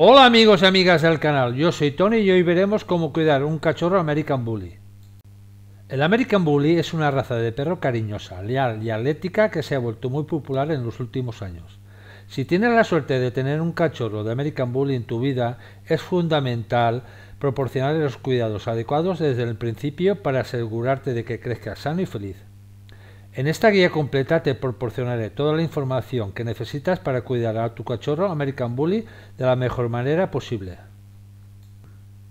Hola amigos y amigas del canal, yo soy Tony y hoy veremos cómo cuidar un cachorro American Bully. El American Bully es una raza de perro cariñosa, leal y atlética que se ha vuelto muy popular en los últimos años. Si tienes la suerte de tener un cachorro de American Bully en tu vida, es fundamental proporcionarle los cuidados adecuados desde el principio para asegurarte de que crezca sano y feliz. En esta guía completa te proporcionaré toda la información que necesitas para cuidar a tu cachorro American Bully de la mejor manera posible.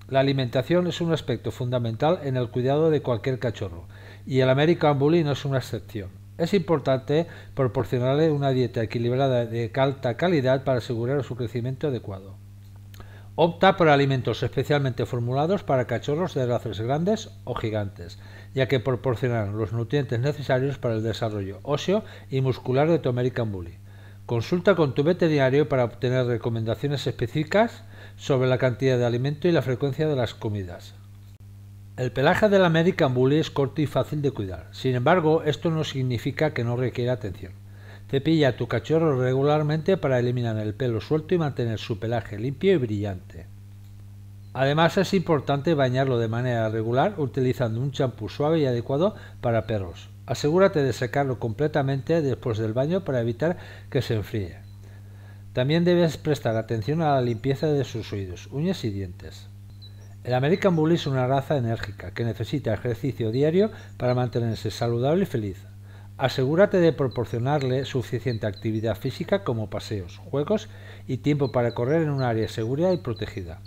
La alimentación es un aspecto fundamental en el cuidado de cualquier cachorro y el American Bully no es una excepción. Es importante proporcionarle una dieta equilibrada de alta calidad para asegurar su crecimiento adecuado. Opta por alimentos especialmente formulados para cachorros de razas grandes o gigantes, ya que proporcionan los nutrientes necesarios para el desarrollo óseo y muscular de tu American Bully. Consulta con tu veterinario para obtener recomendaciones específicas sobre la cantidad de alimento y la frecuencia de las comidas. El pelaje del American Bully es corto y fácil de cuidar, sin embargo esto no significa que no requiera atención. Cepilla a tu cachorro regularmente para eliminar el pelo suelto y mantener su pelaje limpio y brillante. Además es importante bañarlo de manera regular utilizando un champú suave y adecuado para perros. Asegúrate de secarlo completamente después del baño para evitar que se enfríe. También debes prestar atención a la limpieza de sus oídos, uñas y dientes. El American Bully es una raza enérgica que necesita ejercicio diario para mantenerse saludable y feliz. Asegúrate de proporcionarle suficiente actividad física como paseos, juegos y tiempo para correr en un área segura y protegida.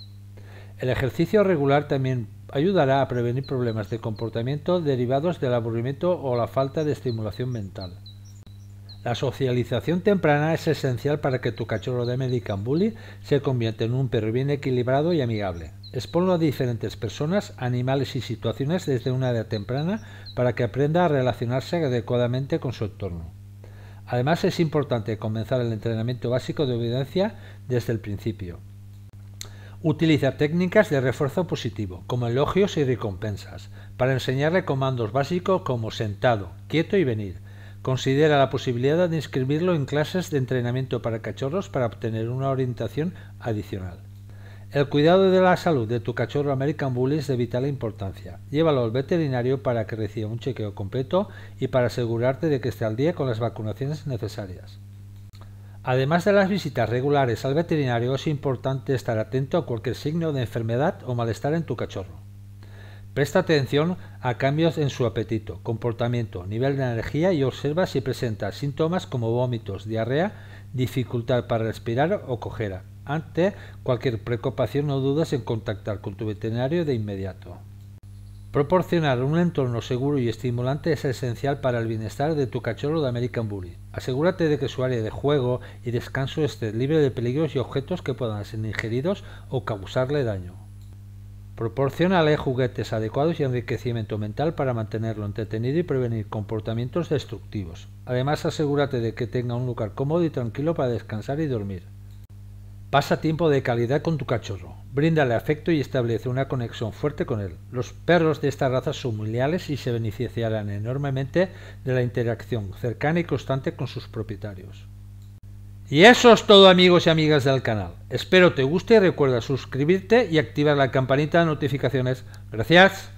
El ejercicio regular también ayudará a prevenir problemas de comportamiento derivados del aburrimiento o la falta de estimulación mental. La socialización temprana es esencial para que tu cachorro de American Bully se convierta en un perro bien equilibrado y amigable. Exponlo a diferentes personas, animales y situaciones desde una edad temprana para que aprenda a relacionarse adecuadamente con su entorno. Además es importante comenzar el entrenamiento básico de obediencia desde el principio. Utiliza técnicas de refuerzo positivo, como elogios y recompensas, para enseñarle comandos básicos como sentado, quieto y venir, Considera la posibilidad de inscribirlo en clases de entrenamiento para cachorros para obtener una orientación adicional. El cuidado de la salud de tu cachorro American Bully es de vital importancia. Llévalo al veterinario para que reciba un chequeo completo y para asegurarte de que esté al día con las vacunaciones necesarias. Además de las visitas regulares al veterinario, es importante estar atento a cualquier signo de enfermedad o malestar en tu cachorro. Presta atención a cambios en su apetito, comportamiento, nivel de energía y observa si presenta síntomas como vómitos, diarrea, dificultad para respirar o cojera. Ante cualquier preocupación o dudas en contactar con tu veterinario de inmediato. Proporcionar un entorno seguro y estimulante es esencial para el bienestar de tu cachorro de American Bully. Asegúrate de que su área de juego y descanso esté libre de peligros y objetos que puedan ser ingeridos o causarle daño. Proporcionale juguetes adecuados y enriquecimiento mental para mantenerlo entretenido y prevenir comportamientos destructivos. Además, asegúrate de que tenga un lugar cómodo y tranquilo para descansar y dormir. Pasa tiempo de calidad con tu cachorro, bríndale afecto y establece una conexión fuerte con él. Los perros de esta raza son muy leales y se beneficiarán enormemente de la interacción cercana y constante con sus propietarios. Y eso es todo amigos y amigas del canal. Espero te guste, y recuerda suscribirte y activar la campanita de notificaciones. Gracias.